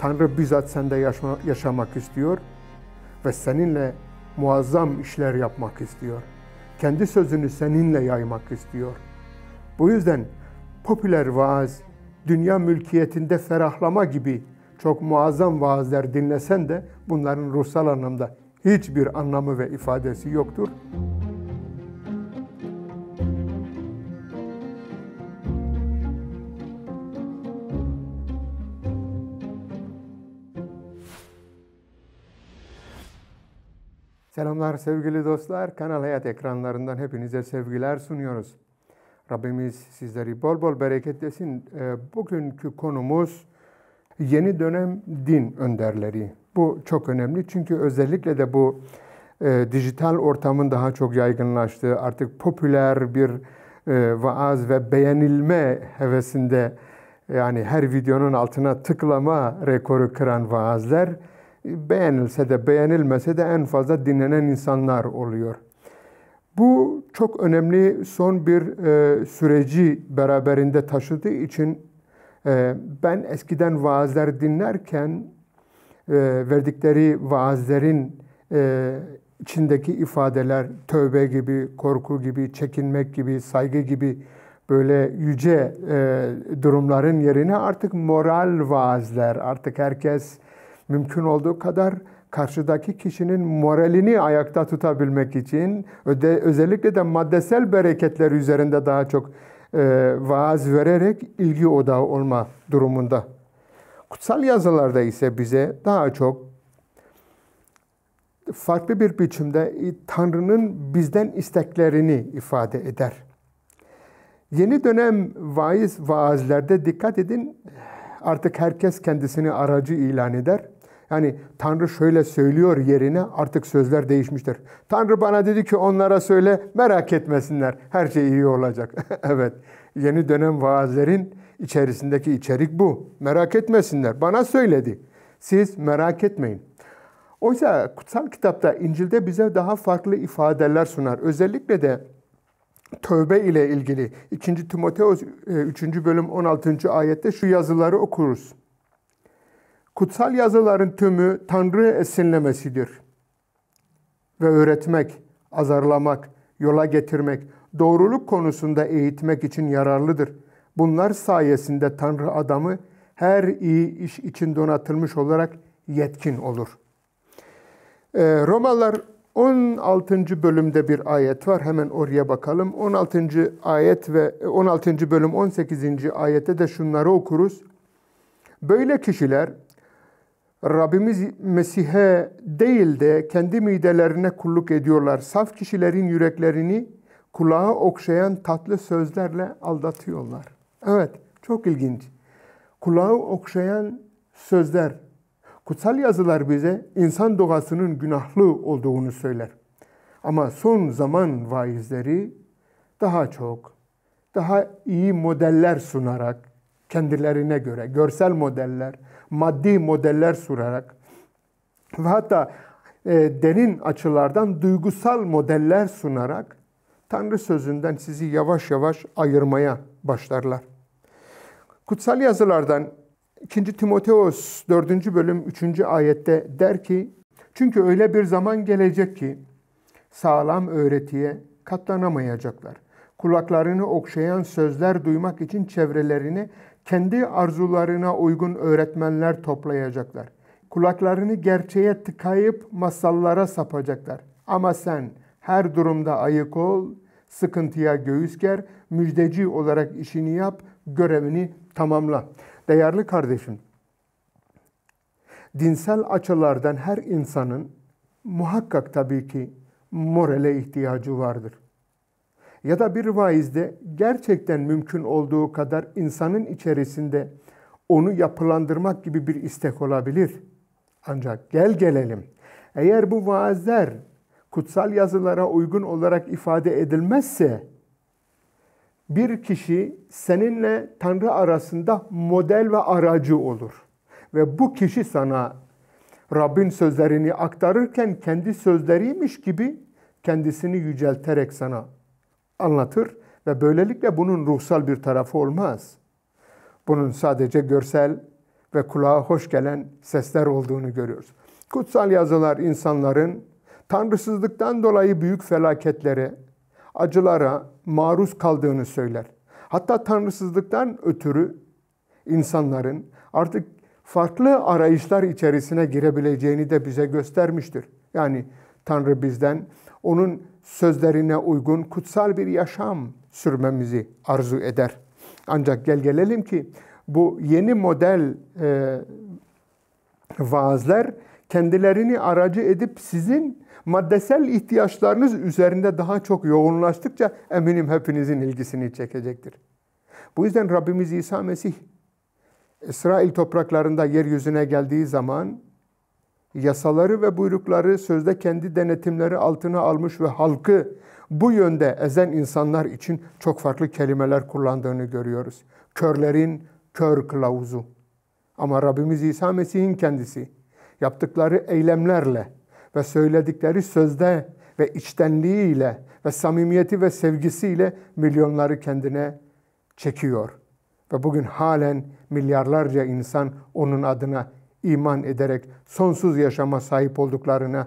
Tanrı bizzat sende yaşama, yaşamak istiyor ve seninle muazzam işler yapmak istiyor. Kendi sözünü seninle yaymak istiyor. Bu yüzden popüler vaaz, dünya mülkiyetinde ferahlama gibi çok muazzam vaazlar dinlesen de bunların ruhsal anlamda hiçbir anlamı ve ifadesi yoktur. Selamlar sevgili dostlar. Kanal Hayat ekranlarından hepinize sevgiler sunuyoruz. Rabbimiz sizleri bol bol bereketlesin. Ee, bugünkü konumuz yeni dönem din önderleri. Bu çok önemli çünkü özellikle de bu e, dijital ortamın daha çok yaygınlaştığı, artık popüler bir e, vaaz ve beğenilme hevesinde yani her videonun altına tıklama rekoru kıran vaazlar beğenilse de beğenilmese de en fazla dinlenen insanlar oluyor. Bu çok önemli son bir e, süreci beraberinde taşıdığı için e, ben eskiden vaazlar dinlerken e, verdikleri vaazların e, içindeki ifadeler tövbe gibi, korku gibi, çekinmek gibi, saygı gibi böyle yüce e, durumların yerine artık moral vaazlar, artık herkes mümkün olduğu kadar karşıdaki kişinin moralini ayakta tutabilmek için özellikle de maddesel bereketler üzerinde daha çok e, vaaz vererek ilgi odağı olma durumunda. Kutsal yazılarda ise bize daha çok farklı bir biçimde e, Tanrı'nın bizden isteklerini ifade eder. Yeni dönem vaiz vaazlerde dikkat edin artık herkes kendisini aracı ilan eder. Yani Tanrı şöyle söylüyor yerine artık sözler değişmiştir. Tanrı bana dedi ki onlara söyle merak etmesinler. Her şey iyi olacak. evet. Yeni dönem vaazlerin içerisindeki içerik bu. Merak etmesinler. Bana söyledi. Siz merak etmeyin. Oysa kutsal kitapta İncil'de bize daha farklı ifadeler sunar. Özellikle de tövbe ile ilgili 2. Timoteos 3. bölüm 16. ayette şu yazıları okuruz kutsal yazıların tümü Tanrı esinlemesidir. Ve öğretmek, azarlamak, yola getirmek, doğruluk konusunda eğitmek için yararlıdır. Bunlar sayesinde Tanrı adamı her iyi iş için donatılmış olarak yetkin olur. Ee, Romalar 16. bölümde bir ayet var. Hemen oraya bakalım. 16. ayet ve 16. bölüm 18. ayette de şunları okuruz. Böyle kişiler Rabbimiz Mesih'e değil de kendi midelerine kulluk ediyorlar. Saf kişilerin yüreklerini kulağı okşayan tatlı sözlerle aldatıyorlar. Evet, çok ilginç. Kulağı okşayan sözler. Kutsal yazılar bize insan doğasının günahlı olduğunu söyler. Ama son zaman vaizleri daha çok, daha iyi modeller sunarak kendilerine göre görsel modeller, maddi modeller sürerek ve hatta e, derin açılardan duygusal modeller sunarak Tanrı sözünden sizi yavaş yavaş ayırmaya başlarlar. Kutsal yazılardan 2. Timoteos 4. bölüm 3. ayette der ki, Çünkü öyle bir zaman gelecek ki sağlam öğretiye katlanamayacaklar.'' kulaklarını okşayan sözler duymak için çevrelerini kendi arzularına uygun öğretmenler toplayacaklar. Kulaklarını gerçeğe tıkayıp masallara sapacaklar. Ama sen her durumda ayık ol, sıkıntıya göğüs ger, müjdeci olarak işini yap, görevini tamamla. Değerli kardeşim, dinsel açılardan her insanın muhakkak tabii ki morale ihtiyacı vardır ya da bir vaizde gerçekten mümkün olduğu kadar insanın içerisinde onu yapılandırmak gibi bir istek olabilir. Ancak gel gelelim. Eğer bu vaazlar kutsal yazılara uygun olarak ifade edilmezse bir kişi seninle Tanrı arasında model ve aracı olur. Ve bu kişi sana Rabbin sözlerini aktarırken kendi sözleriymiş gibi kendisini yücelterek sana anlatır ve böylelikle bunun ruhsal bir tarafı olmaz. Bunun sadece görsel ve kulağa hoş gelen sesler olduğunu görüyoruz. Kutsal yazılar insanların tanrısızlıktan dolayı büyük felaketlere, acılara maruz kaldığını söyler. Hatta tanrısızlıktan ötürü insanların artık farklı arayışlar içerisine girebileceğini de bize göstermiştir. Yani Tanrı bizden onun sözlerine uygun kutsal bir yaşam sürmemizi arzu eder. Ancak gel gelelim ki bu yeni model e, vaazlar kendilerini aracı edip sizin maddesel ihtiyaçlarınız üzerinde daha çok yoğunlaştıkça eminim hepinizin ilgisini çekecektir. Bu yüzden Rabbimiz İsa Mesih İsrail topraklarında yeryüzüne geldiği zaman yasaları ve buyrukları sözde kendi denetimleri altına almış ve halkı bu yönde ezen insanlar için çok farklı kelimeler kullandığını görüyoruz. Körlerin kör kılavuzu. Ama Rabbimiz İsa Mesih'in kendisi yaptıkları eylemlerle ve söyledikleri sözde ve içtenliğiyle ve samimiyeti ve sevgisiyle milyonları kendine çekiyor. Ve bugün halen milyarlarca insan onun adına iman ederek sonsuz yaşama sahip olduklarına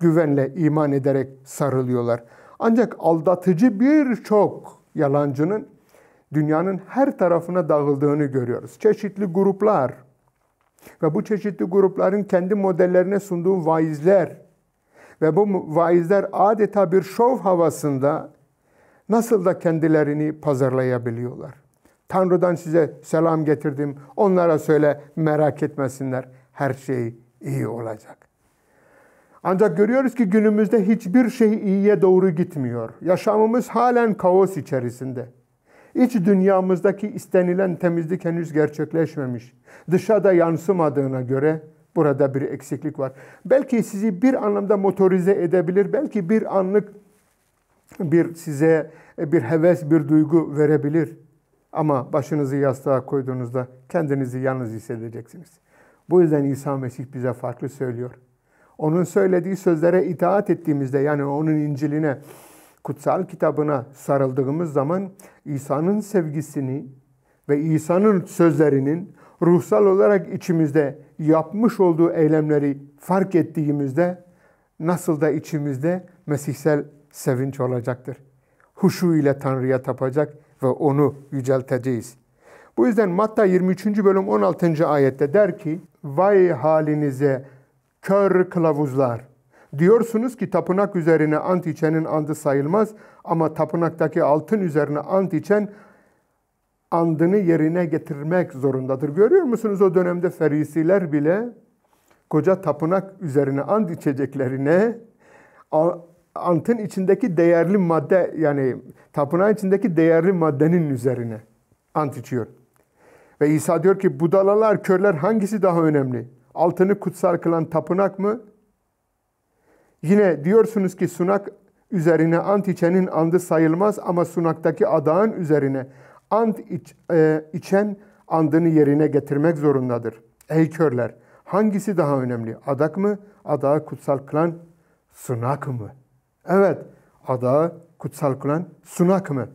güvenle iman ederek sarılıyorlar. Ancak aldatıcı birçok yalancının dünyanın her tarafına dağıldığını görüyoruz. Çeşitli gruplar ve bu çeşitli grupların kendi modellerine sunduğu vaizler ve bu vaizler adeta bir şov havasında nasıl da kendilerini pazarlayabiliyorlar. Tanrı'dan size selam getirdim. Onlara söyle merak etmesinler. Her şey iyi olacak. Ancak görüyoruz ki günümüzde hiçbir şey iyiye doğru gitmiyor. Yaşamımız halen kaos içerisinde. İç dünyamızdaki istenilen temizlik henüz gerçekleşmemiş. Dışa yansımadığına göre burada bir eksiklik var. Belki sizi bir anlamda motorize edebilir, belki bir anlık bir size bir heves, bir duygu verebilir. Ama başınızı yastığa koyduğunuzda kendinizi yalnız hissedeceksiniz. Bu yüzden İsa Mesih bize farklı söylüyor. Onun söylediği sözlere itaat ettiğimizde yani onun İncil'ine, kutsal kitabına sarıldığımız zaman İsa'nın sevgisini ve İsa'nın sözlerinin ruhsal olarak içimizde yapmış olduğu eylemleri fark ettiğimizde nasıl da içimizde mesihsel sevinç olacaktır. Huşu ile Tanrı'ya tapacak, ve onu yücelteceğiz. Bu yüzden Matta 23. bölüm 16. ayette der ki Vay halinize kör kılavuzlar! Diyorsunuz ki tapınak üzerine ant içenin andı sayılmaz ama tapınaktaki altın üzerine ant içen andını yerine getirmek zorundadır. Görüyor musunuz o dönemde ferisiler bile koca tapınak üzerine and içeceklerine antın içindeki değerli madde yani tapınağın içindeki değerli maddenin üzerine ant içiyor. Ve İsa diyor ki budalalar, körler hangisi daha önemli? Altını kutsal kılan tapınak mı? Yine diyorsunuz ki sunak üzerine ant içenin andı sayılmaz ama sunaktaki adağın üzerine ant iç, e, içen andını yerine getirmek zorundadır. Ey körler hangisi daha önemli? Adak mı? Adağı kutsal kılan sunak mı?'' Evet, ada kutsal kılan sunak mı?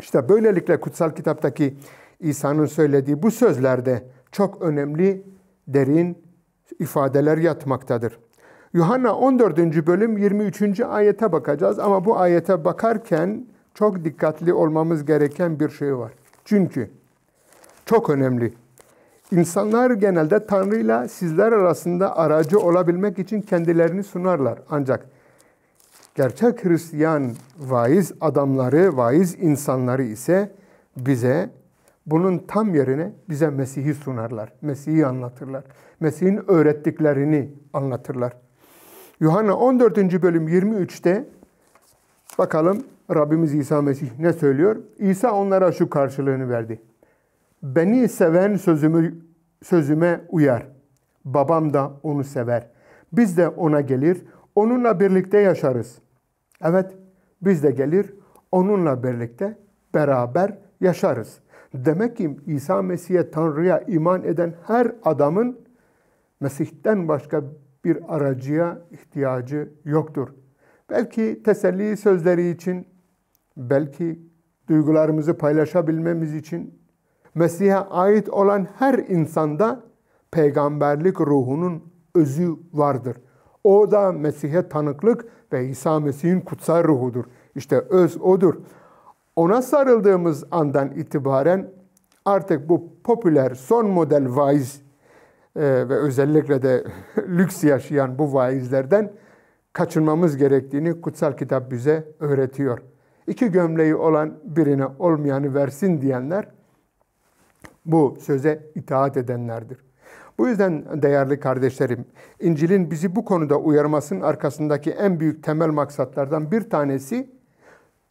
İşte böylelikle kutsal kitaptaki İsa'nın söylediği bu sözlerde çok önemli, derin ifadeler yatmaktadır. Yuhanna 14. bölüm 23. ayete bakacağız ama bu ayete bakarken çok dikkatli olmamız gereken bir şey var. Çünkü çok önemli. İnsanlar genelde Tanrı'yla sizler arasında aracı olabilmek için kendilerini sunarlar. Ancak Gerçek Hristiyan vaiz adamları, vaiz insanları ise bize bunun tam yerine bize Mesih'i sunarlar. Mesih'i anlatırlar. Mesih'in öğrettiklerini anlatırlar. Yuhanna 14. bölüm 23'te bakalım Rabbimiz İsa Mesih ne söylüyor? İsa onlara şu karşılığını verdi. Beni seven sözümü sözüme uyar. Babam da onu sever. Biz de ona gelir, onunla birlikte yaşarız. Evet biz de gelir onunla birlikte beraber yaşarız. Demek ki İsa Mesih'e Tanrı'ya iman eden her adamın Mesih'ten başka bir aracıya ihtiyacı yoktur. Belki teselli sözleri için, belki duygularımızı paylaşabilmemiz için Mesih'e ait olan her insanda peygamberlik ruhunun özü vardır.'' O da Mesih'e tanıklık ve İsa Mesih'in kutsal ruhudur. İşte öz odur. Ona sarıldığımız andan itibaren artık bu popüler son model vaiz e, ve özellikle de lüks yaşayan bu vaizlerden kaçınmamız gerektiğini kutsal kitap bize öğretiyor. İki gömleği olan birine olmayanı versin diyenler bu söze itaat edenlerdir. Bu yüzden değerli kardeşlerim, İncil'in bizi bu konuda uyarmasının arkasındaki en büyük temel maksatlardan bir tanesi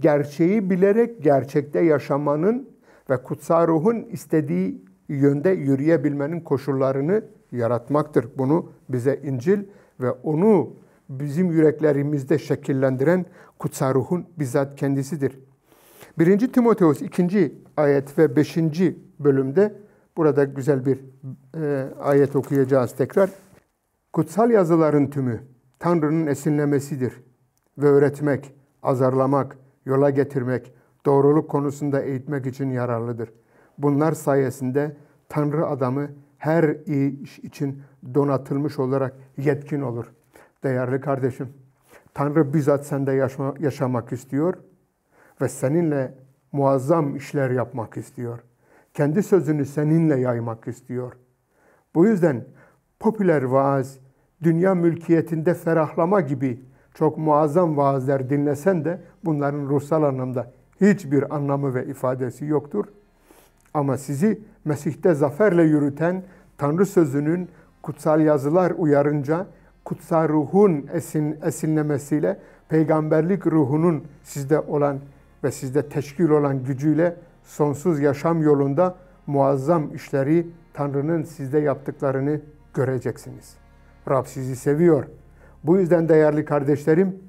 gerçeği bilerek gerçekte yaşamanın ve kutsal ruhun istediği yönde yürüyebilmenin koşullarını yaratmaktır. Bunu bize İncil ve onu bizim yüreklerimizde şekillendiren kutsal ruhun bizzat kendisidir. 1. Timoteus 2. ayet ve 5. bölümde Burada güzel bir e, ayet okuyacağız tekrar. Kutsal yazıların tümü Tanrı'nın esinlemesidir ve öğretmek, azarlamak, yola getirmek, doğruluk konusunda eğitmek için yararlıdır. Bunlar sayesinde Tanrı adamı her iyi iş için donatılmış olarak yetkin olur. Değerli kardeşim, Tanrı bizzat sende yaşama, yaşamak istiyor ve seninle muazzam işler yapmak istiyor kendi sözünü seninle yaymak istiyor. Bu yüzden popüler vaaz, dünya mülkiyetinde ferahlama gibi çok muazzam vaazlar dinlesen de bunların ruhsal anlamda hiçbir anlamı ve ifadesi yoktur. Ama sizi Mesih'te zaferle yürüten Tanrı sözünün kutsal yazılar uyarınca kutsal ruhun esin, esinlemesiyle peygamberlik ruhunun sizde olan ve sizde teşkil olan gücüyle sonsuz yaşam yolunda muazzam işleri Tanrı'nın sizde yaptıklarını göreceksiniz. Rab sizi seviyor. Bu yüzden değerli kardeşlerim,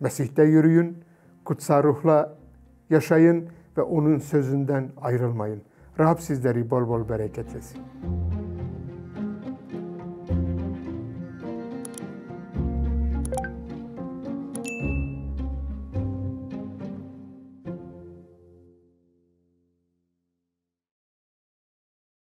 Mesih'te yürüyün, kutsal ruhla yaşayın ve onun sözünden ayrılmayın. Rab sizleri bol bol bereketlesin.